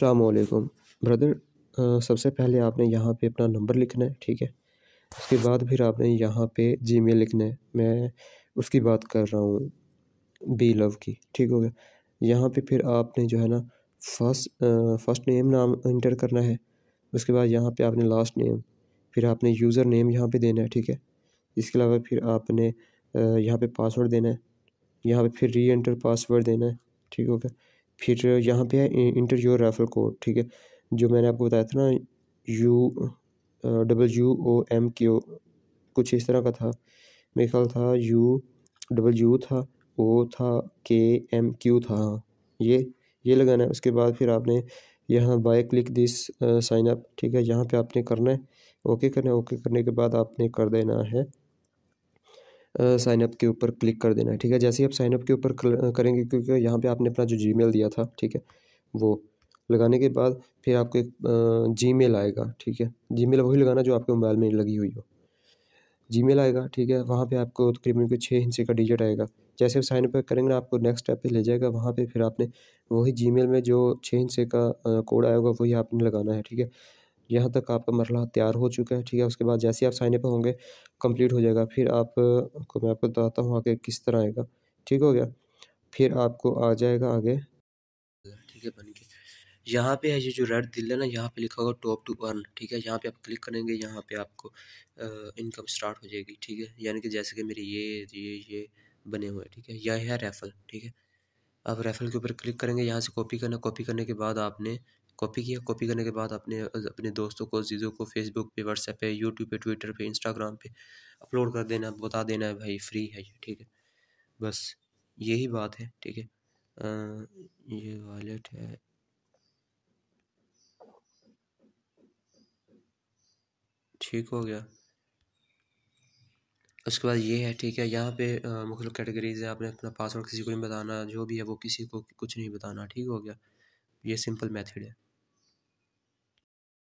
अलमैकम brother सबसे पहले आपने यहाँ पे अपना नंबर लिखना है ठीक है उसके बाद फिर आपने यहाँ पे जीमेल लिखना है मैं उसकी बात कर रहा हूँ बी लव की ठीक हो गया यहाँ पे फिर आपने जो है ना फर्स्ट फर्स्ट नेम नाम इंटर करना है उसके बाद यहाँ पे आपने लास्ट नेम फिर आपने यूज़र नेम यहाँ पे देना है ठीक है इसके अलावा फिर आपने यहाँ पे पासवर्ड देना है यहाँ पे फिर री एंटर पासवर्ड देना है ठीक हो गया फिर यहाँ पे है इंटर योर रेफरल कोड ठीक है जो मैंने आपको बताया था ना U double U O M Q कुछ इस तरह का था मेरे ख्याल था यू डबल यू था ओ था के एम क्यू था हाँ। ये ये लगाना है उसके बाद फिर आपने यहाँ by click this sign up ठीक है यहाँ पे आपने करना है ओके करना है ओके करने के बाद आपने कर देना है साइनअप के ऊपर क्लिक कर देना है ठीक है जैसे ही आप साइनअप के ऊपर करेंगे क्योंकि यहाँ पे आपने अपना जो जी दिया था ठीक है वो लगाने के बाद फिर आपको एक जी आएगा ठीक है जी वही लगाना जो आपके मोबाइल में लगी हुई हो जी आएगा ठीक है वहाँ पर आपको तकरीबन कोई छः इंच का डिजिट आएगा जैसे आप साइनअप करेंगे ना आपको नेक्स्ट स्टेप पे ले जाएगा वहाँ पे फिर आपने वही जी में जो छः इंच का कोड आया होगा वही आपने लगाना है ठीक है यहाँ तक आपका मरला तैयार हो चुका है ठीक है उसके बाद जैसे ही आप साइन अप होंगे कंप्लीट हो जाएगा फिर आप को मैं आपको बताता हूँ आगे किस तरह आएगा ठीक हो गया फिर आपको आ जाएगा आगे ठीक है बन के यहाँ पे है ये जो रेड दिल है ना यहाँ पे लिखा होगा टॉप टू अर्न ठीक है यहाँ पे आप क्लिक करेंगे यहाँ पे आपको इनकम स्टार्ट हो जाएगी ठीक है यानी कि जैसे कि मेरे ये ये ये बने हुए हैं ठीक है यह है रेफल ठीक है आप रेफल के ऊपर क्लिक करेंगे यहाँ से कॉपी करना कॉपी करने के बाद आपने कॉपी किया कॉपी करने के बाद अपने अपने दोस्तों को चीज़ों को फेसबुक पे व्हाट्सएप पे यूट्यूब पे ट्विटर पे इंस्टाग्राम पे अपलोड कर देना बता देना है भाई फ्री है ये ठीक है बस यही बात है ठीक है ये वॉलेट है ठीक हो गया उसके बाद ये है ठीक है यहाँ पे मुख्तलिफ कैटेगरीज है आपने अपना पासवर्ड किसी को नहीं बताना जो भी है वो किसी को कुछ नहीं बताना ठीक हो गया ये सिंपल मेथड है